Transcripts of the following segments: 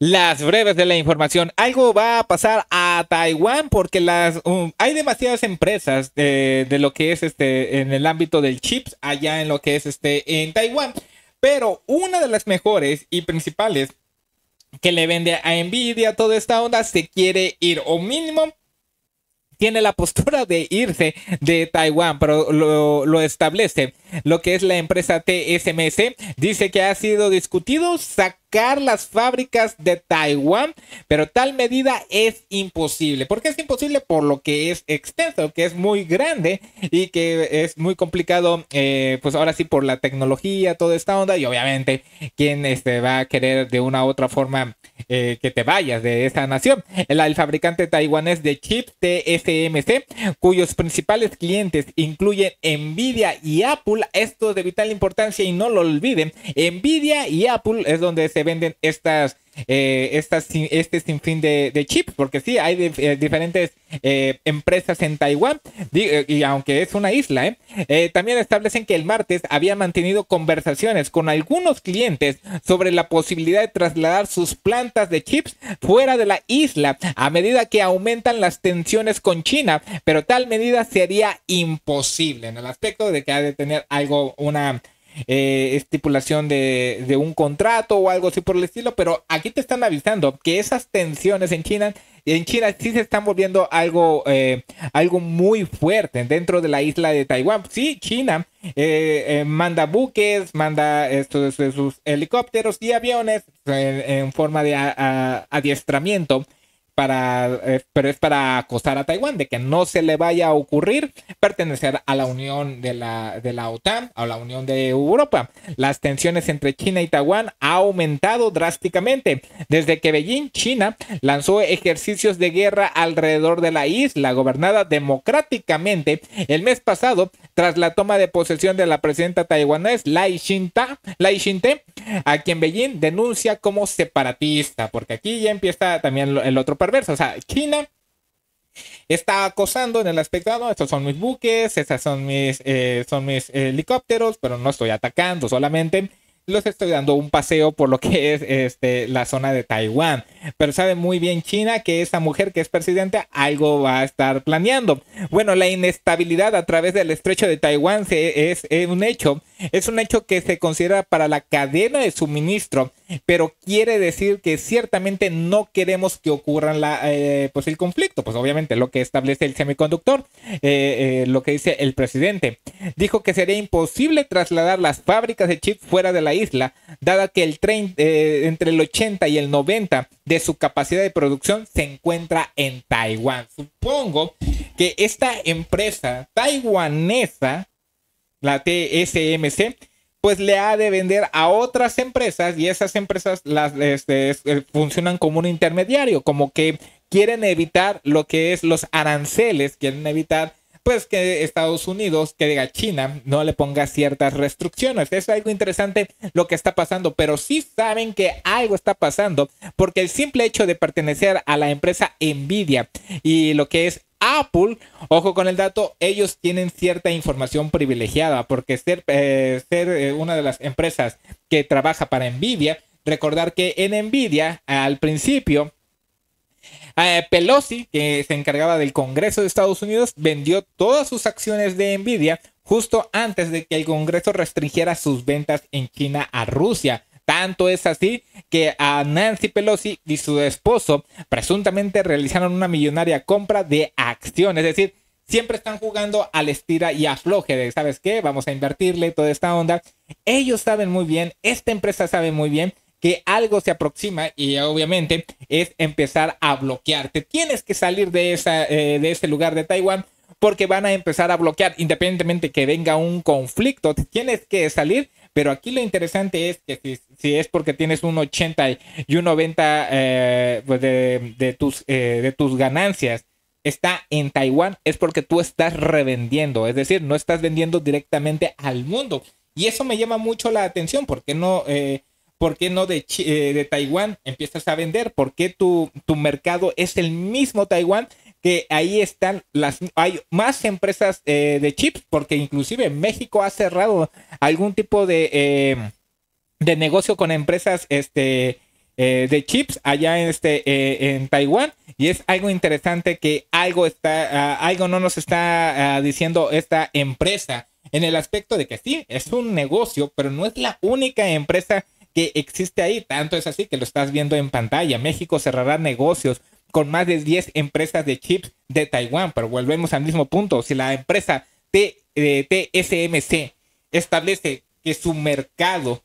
Las breves de la información. Algo va a pasar a Taiwán porque las um, hay demasiadas empresas eh, de, lo que es este en el ámbito del chips allá en lo que es este en Taiwán. Pero una de las mejores y principales que le vende a Nvidia toda esta onda se quiere ir o mínimo tiene la postura de irse de Taiwán, pero lo, establece. Lo que es la empresa TSMC dice que ha sido discutido las fábricas de Taiwán, pero tal medida es imposible. porque es imposible? Por lo que es extenso, que es muy grande y que es muy complicado, eh, pues ahora sí, por la tecnología, toda esta onda, y obviamente, quién este, va a querer de una u otra forma eh, que te vayas de esta nación? El, fabricante taiwanés de chip TSMC, cuyos principales clientes incluyen Nvidia y Apple, esto es de vital importancia y no lo olviden, Nvidia y Apple es donde se venden estas, eh, estas este sinfín de, de chips, porque sí, hay eh, diferentes eh, empresas en Taiwán, y aunque es una isla, también establecen que el martes había mantenido conversaciones con algunos clientes sobre la posibilidad de trasladar sus plantas de chips fuera de la isla a medida que aumentan las tensiones con China, pero tal medida sería imposible en el aspecto de que ha de tener algo, una eh, estipulación de, un contrato o algo así por el estilo, pero aquí te están avisando que esas tensiones en China, en China sí se están volviendo algo, eh, algo muy fuerte dentro de la isla de Taiwán. Sí, China eh, manda buques, manda estos, sus helicópteros y aviones en, forma de adiestramiento para, eh, pero es para acosar a Taiwán, de que no se le vaya a ocurrir pertenecer a la Unión de la, de la OTAN, a la Unión de Europa. Las tensiones entre China y Taiwán han aumentado drásticamente. Desde que Beijing, China, lanzó ejercicios de guerra alrededor de la isla, gobernada democráticamente el mes pasado, tras la toma de posesión de la presidenta taiwanés Lai Xinta, Lai Aquí en Beijing denuncia como separatista, porque aquí ya empieza también el otro perverso, o sea, China está acosando en el aspecto, ah, estos son mis buques, estos son mis, eh, son mis helicópteros, pero no estoy atacando, solamente los estoy dando un paseo por lo que es este, la zona de Taiwán pero sabe muy bien China que esa mujer que es presidenta algo va a estar planeando. Bueno, la inestabilidad a través del estrecho de Taiwán es, un hecho, es un hecho que se considera para la cadena de suministro, pero quiere decir que ciertamente no queremos que ocurra la, eh, pues, el conflicto, pues obviamente lo que establece el semiconductor, eh, eh, lo que dice el presidente. Dijo que sería imposible trasladar las fábricas de chip fuera de la isla, dada que el tren, entre el 80 y el 90 de su capacidad de producción se encuentra en Taiwán. Supongo que esta empresa taiwanesa, la TSMC, pues le ha de vender a otras empresas y esas empresas las, este, eh, funcionan como un intermediario, como que quieren evitar lo que es los aranceles, quieren evitar pues que Estados Unidos, que diga China, no le ponga ciertas restricciones. Es algo interesante lo que está pasando, pero sí saben que algo está pasando porque el simple hecho de pertenecer a la empresa Nvidia y lo que es Apple, ojo con el dato, ellos tienen cierta información privilegiada porque ser, eh, ser eh, una de las empresas que trabaja para Nvidia, recordar que en Nvidia al principio eh, Pelosi, que se encargaba del Congreso de Estados Unidos, vendió todas sus acciones de Nvidia justo antes de que el Congreso restringiera sus ventas en China a Rusia. Tanto es así que a Nancy Pelosi y su esposo presuntamente realizaron una millonaria compra de acciones, es decir, siempre están jugando al estira y afloje de, ¿sabes qué? Vamos a invertirle toda esta onda. Ellos saben muy bien, esta empresa sabe muy bien que algo se aproxima y obviamente es empezar a bloquearte. Tienes que salir de, esa, eh, de ese lugar de Taiwán porque van a empezar a bloquear independientemente que venga un conflicto. Tienes que salir, pero aquí lo interesante es que si, es porque tienes un 80 y un 90 eh, pues de, tus, eh, de tus ganancias está en Taiwán es porque tú estás revendiendo, es decir, no estás vendiendo directamente al mundo. Y eso me llama mucho la atención, porque no, ¿Por qué no de, eh, de Taiwán empiezas a vender? ¿Por qué tu, mercado es el mismo Taiwán? que ahí están las hay más empresas eh, de chips porque inclusive México ha cerrado algún tipo de eh, de negocio con empresas este de chips allá en este en Taiwán y es algo interesante que algo está ah, algo no nos está ah, diciendo esta empresa en el aspecto de que sí es un negocio pero no es la única empresa que existe ahí. Tanto es así que lo estás viendo en pantalla. México cerrará negocios con más de 10 empresas de chips de Taiwán. Pero volvemos al mismo punto. Si la empresa TSMC eh, establece que su mercado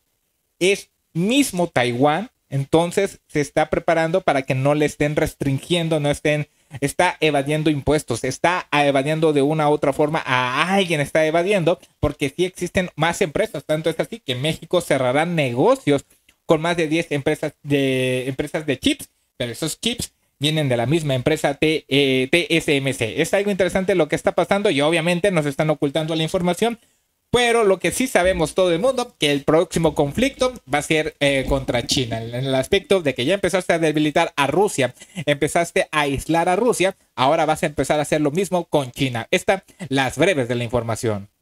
es mismo Taiwán, entonces se está preparando para que no le estén restringiendo, no estén está evadiendo impuestos, está evadiendo de una u otra forma, a alguien está evadiendo, porque sí existen más empresas, tanto es así que México cerrará negocios con más de 10 empresas de, empresas de chips, pero esos chips vienen de la misma empresa T, eh, TSMC. Es algo interesante lo que está pasando y obviamente nos están ocultando la información, pero lo que sí sabemos todo el mundo, que el próximo conflicto va a ser eh, contra China, en el aspecto de que ya empezaste a debilitar a Rusia, empezaste a aislar a Rusia, ahora vas a empezar a hacer lo mismo con China. Estas las breves de la información.